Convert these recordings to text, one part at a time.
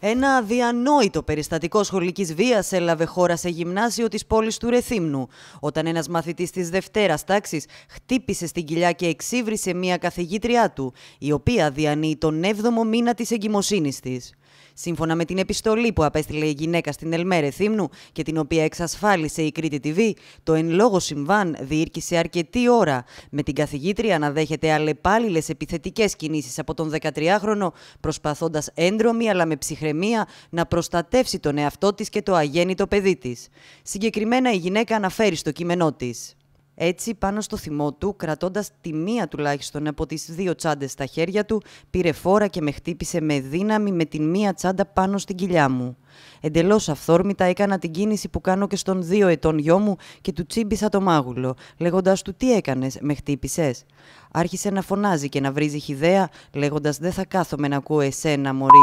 Ένα αδιανόητο περιστατικό σχολικής βίας έλαβε χώρα σε γυμνάσιο της πόλης του Ρεθύμνου, όταν ένας μαθητής της Δευτέρας τάξης χτύπησε στην κοιλιά και εξύβρισε μία καθηγήτριά του, η οποία διανύει τον 7ο μήνα της εγκυμοσύνης της. Σύμφωνα με την επιστολή που απέστειλε η γυναίκα στην Ελμέρε Θύμνου και την οποία εξασφάλισε η Κρήτη TV, το εν λόγω συμβάν διήρκησε αρκετή ώρα, με την καθηγήτρια να δέχεται αλλεπάλληλες επιθετικές κινήσεις από τον 13χρονο, προσπαθώντας έντρομη αλλά με ψυχραιμία να προστατεύσει τον εαυτό της και το αγέννητο παιδί της. Συγκεκριμένα η γυναίκα αναφέρει στο κείμενό της. Έτσι, πάνω στο θυμό του, κρατώντας τη μία τουλάχιστον από τις δύο τσάντες στα χέρια του, πήρε φόρα και με χτύπησε με δύναμη με την μία τσάντα πάνω στην κοιλιά μου. Εντελώς αυθόρμητα έκανα την κίνηση που κάνω και στον δύο ετών γιο μου και του τσίμπησα το μάγουλο, λέγοντας του Τι έκανες, με χτύπησες. Άρχισε να φωνάζει και να βρίζει χιδέα, λέγοντας Δεν θα κάθομαι να ακούω εσένα, μωρή.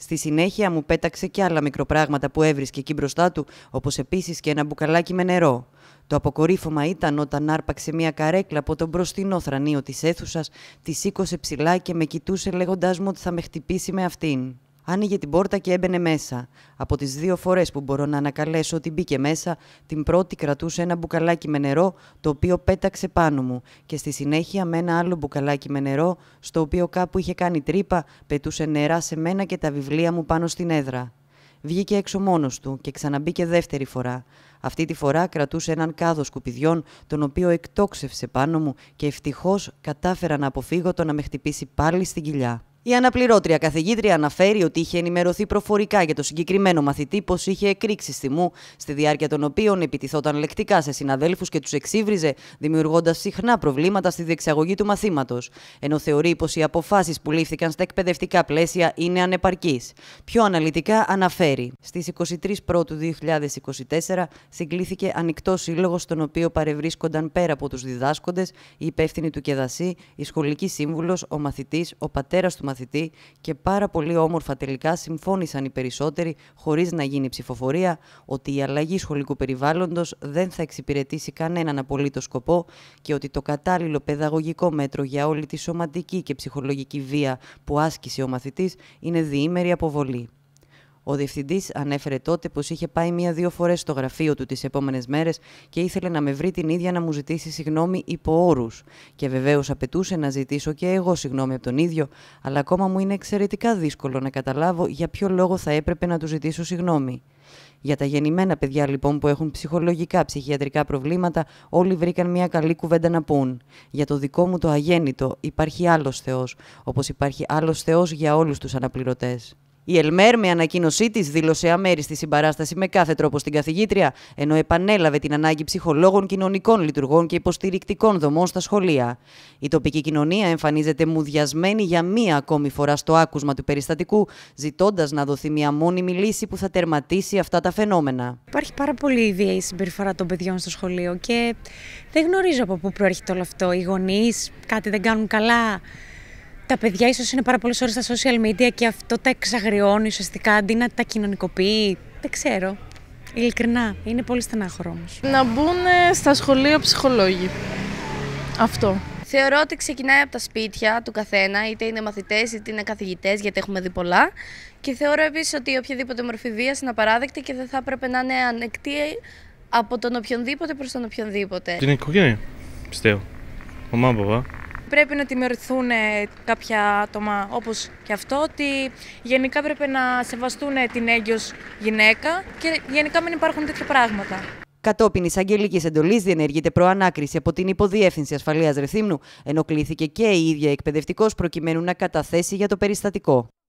Στη συνέχεια μου πέταξε και άλλα μικροπράγματα που έβρισκε εκεί μπροστά του, όπως επίσης και ένα μπουκαλάκι με νερό. Το αποκορύφωμα ήταν όταν άρπαξε μια καρέκλα από τον μπροστινό θρανίο της αίθουσας, τη σήκωσε ψηλά και με κοιτούσε λέγοντάς μου ότι θα με χτυπήσει με αυτήν. Άνοιγε την πόρτα και έμπαινε μέσα. Από τις δύο φορές που μπορώ να ανακαλέσω ότι μπήκε μέσα, την πρώτη κρατούσε ένα μπουκαλάκι με νερό, το οποίο πέταξε πάνω μου, και στη συνέχεια με ένα άλλο μπουκαλάκι με νερό, στο οποίο κάπου είχε κάνει τρύπα, πετούσε νερά σε μένα και τα βιβλία μου πάνω στην έδρα. Βγήκε έξω μόνος του και ξαναμπήκε δεύτερη φορά. Αυτή τη φορά κρατούσε έναν κάδο σκουπιδιών, τον οποίο εκτόξευσε πάνω μου και ευτυχώς κατάφερα να αποφύγω το να με χτυπήσει πάλι στην κοιλιά. Η αναπληρώτρια καθηγήτρια αναφέρει ότι είχε ενημερωθεί προφορικά για το συγκεκριμένο μαθητή πως είχε εκρήξει θυμού, στη διάρκεια των οποίων επιτιθόταν λεκτικά σε συναδέλφους και τους εξύβριζε, δημιουργώντας συχνά προβλήματα στη διεξαγωγή του μαθήματος. Ενώ θεωρεί πως οι αποφάσεις που λήφθηκαν στα εκπαιδευτικά πλαίσια είναι ανεπαρκείς. Πιο αναλυτικά αναφέρει: Στις 23 Πρώτου 2024 συγκλήθηκε ανοιχτό σύλλογο, στον οποίο παρευρίσκονταν πέρα από τους διδάσκοντες, η υπεύθυνη του Κεδασί, η σχολική σύμβουλος, ο μαθητής, ο πατέρας του μαθητή και πάρα πολύ όμορφα τελικά συμφώνησαν οι περισσότεροι, χωρίς να γίνει ψηφοφορία, ότι η αλλαγή σχολικού περιβάλλοντος δεν θα εξυπηρετήσει κανέναν απολύτως σκοπό και ότι το κατάλληλο παιδαγωγικό μέτρο για όλη τη σωματική και ψυχολογική βία που άσκησε ο μαθητής είναι διήμερη αποβολή. Ο διευθυντής ανέφερε τότε πως είχε πάει μία-δύο φορές στο γραφείο του τις επόμενες μέρες και ήθελε να με βρει την ίδια να μου ζητήσει συγγνώμη υπό όρους. Και βεβαίως απαιτούσε να ζητήσω και εγώ συγγνώμη από τον ίδιο, αλλά ακόμα μου είναι εξαιρετικά δύσκολο να καταλάβω για ποιο λόγο θα έπρεπε να του ζητήσω συγγνώμη. Για τα γεννημένα παιδιά λοιπόν που έχουν ψυχολογικά, ψυχιατρικά προβλήματα, όλοι βρήκαν μια καλή κουβέντα να πούν. Για το δικό μου το αγέννητο υπάρχει άλλος Θεός, όπως υπάρχει άλλος Θεός για όλους τους αναπληρωτές. Η Ελμέρ με ανακοίνωσή της δήλωσε αμέριστη συμπαράσταση με κάθε τρόπο στην καθηγήτρια, ενώ επανέλαβε την ανάγκη ψυχολόγων, κοινωνικών λειτουργών και υποστηρικτικών δομών στα σχολεία. Η τοπική κοινωνία εμφανίζεται μουδιασμένη για μία ακόμη φορά στο άκουσμα του περιστατικού, ζητώντας να δοθεί μία μόνιμη λύση που θα τερματίσει αυτά τα φαινόμενα. Υπάρχει πάρα πολύ η συμπεριφορά των παιδιών στο σχολείο και δεν γνωρίζω από πού προέρχεται όλο αυτό. Οι γονείς κάτι δεν κάνουν καλά τα παιδιά ίσως είναι πάρα πολλές ώρες στα social media και αυτό τα εξαγριώνει ουσιαστικά αντί να τα κοινωνικοποιεί. Δεν ξέρω. Ειλικρινά, είναι πολύ στενάχωρο όμως. Να μπουν ε, στα σχολεία ψυχολόγοι. Αυτό. Θεωρώ ότι ξεκινάει από τα σπίτια του καθένα, είτε είναι μαθητές είτε είναι καθηγητές, γιατί έχουμε δει πολλά. Και θεωρώ επίσης ότι οποιαδήποτε μορφή βίας είναι απαράδεκτη και δεν θα έπρεπε να είναι ανεκτή από τον οποιονδήποτε προς τον οποιονδήποτε. Την οικογένεια, πιστεύω. Μαμά, παπά, Πρέπει να τιμωρηθούν ε, κάποια άτομα όπως και αυτό, ότι γενικά πρέπει να σεβαστούν ε, την έγκυος γυναίκα και γενικά μην υπάρχουν τέτοια πράγματα. Κατόπιν εισαγγελικής εντολής διενεργείται προανάκριση από την Υποδιεύθυνση Ασφαλείας Ρεθύμνου, ενώ κλήθηκε και η ίδια εκπαιδευτικός προκειμένου να καταθέσει για το περιστατικό.